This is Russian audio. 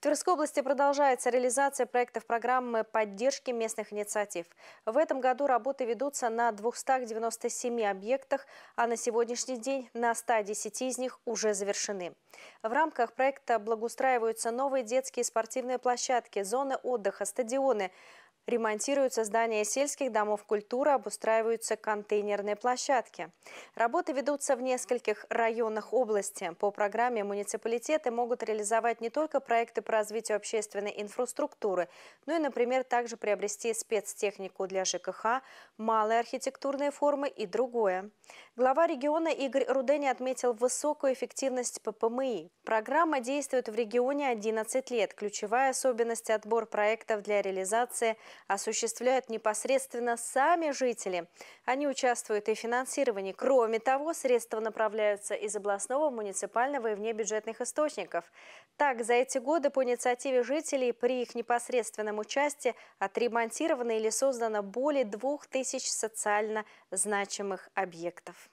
В Тверской области продолжается реализация проектов программы поддержки местных инициатив. В этом году работы ведутся на 297 объектах, а на сегодняшний день на 110 из них уже завершены. В рамках проекта благоустраиваются новые детские спортивные площадки, зоны отдыха, стадионы. Ремонтируются здания сельских домов культуры, обустраиваются контейнерные площадки. Работы ведутся в нескольких районах области. По программе муниципалитеты могут реализовать не только проекты по развитию общественной инфраструктуры, но и, например, также приобрести спецтехнику для ЖКХ, малые архитектурные формы и другое. Глава региона Игорь Рудени отметил высокую эффективность ППМИ. Программа действует в регионе 11 лет. Ключевая особенность – отбор проектов для реализации осуществляют непосредственно сами жители. Они участвуют и в финансировании. Кроме того, средства направляются из областного, муниципального и внебюджетных источников. Так, за эти годы по инициативе жителей при их непосредственном участии отремонтировано или создано более двух тысяч социально значимых объектов.